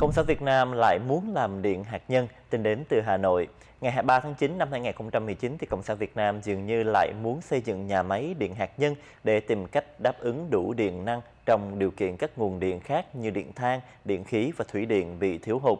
Công sản Việt Nam lại muốn làm điện hạt nhân Tính đến từ Hà Nội. Ngày 23 tháng 9 năm 2019 thì Cộng sản Việt Nam dường như lại muốn xây dựng nhà máy điện hạt nhân để tìm cách đáp ứng đủ điện năng trong điều kiện các nguồn điện khác như điện than, điện khí và thủy điện bị thiếu hụt.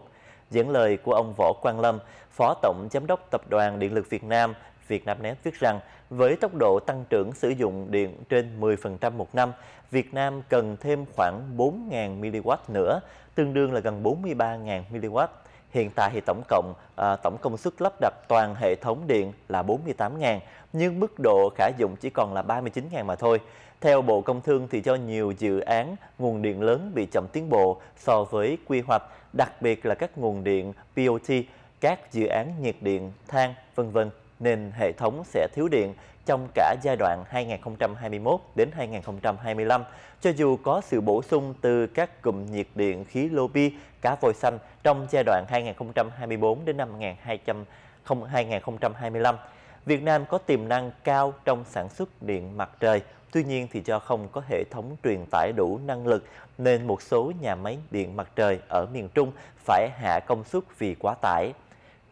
Dẫn lời của ông Võ Quang Lâm, Phó Tổng Giám đốc Tập đoàn Điện lực Việt Nam Vietnamnet viết rằng với tốc độ tăng trưởng sử dụng điện trên 10% một năm, Việt Nam cần thêm khoảng 4.000 MW nữa, tương đương là gần 43.000 MW. Hiện tại thì tổng cộng à, tổng công suất lắp đặt toàn hệ thống điện là 48.000 nhưng mức độ khả dụng chỉ còn là 39.000 mà thôi. Theo Bộ Công Thương thì cho nhiều dự án nguồn điện lớn bị chậm tiến bộ so với quy hoạch, đặc biệt là các nguồn điện POT, các dự án nhiệt điện, than, vân vân nên hệ thống sẽ thiếu điện trong cả giai đoạn 2021 đến 2025, cho dù có sự bổ sung từ các cụm nhiệt điện khí lô cá vôi xanh trong giai đoạn 2024 đến năm 2025. Việt Nam có tiềm năng cao trong sản xuất điện mặt trời, tuy nhiên thì do không có hệ thống truyền tải đủ năng lực nên một số nhà máy điện mặt trời ở miền Trung phải hạ công suất vì quá tải.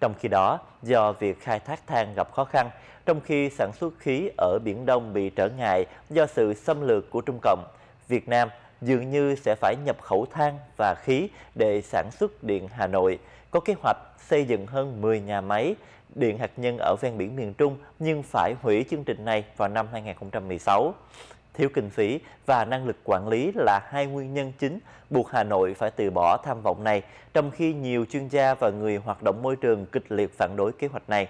Trong khi đó, do việc khai thác than gặp khó khăn, trong khi sản xuất khí ở Biển Đông bị trở ngại do sự xâm lược của Trung Cộng, Việt Nam dường như sẽ phải nhập khẩu than và khí để sản xuất điện Hà Nội, có kế hoạch xây dựng hơn 10 nhà máy điện hạt nhân ở ven biển miền Trung nhưng phải hủy chương trình này vào năm 2016 thiếu kinh phí và năng lực quản lý là hai nguyên nhân chính buộc Hà Nội phải từ bỏ tham vọng này, trong khi nhiều chuyên gia và người hoạt động môi trường kịch liệt phản đối kế hoạch này.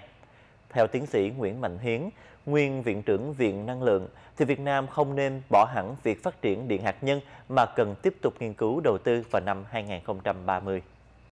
Theo tiến sĩ Nguyễn Mạnh Hiến, nguyên Viện trưởng Viện Năng lượng, thì Việt Nam không nên bỏ hẳn việc phát triển điện hạt nhân mà cần tiếp tục nghiên cứu đầu tư vào năm 2030.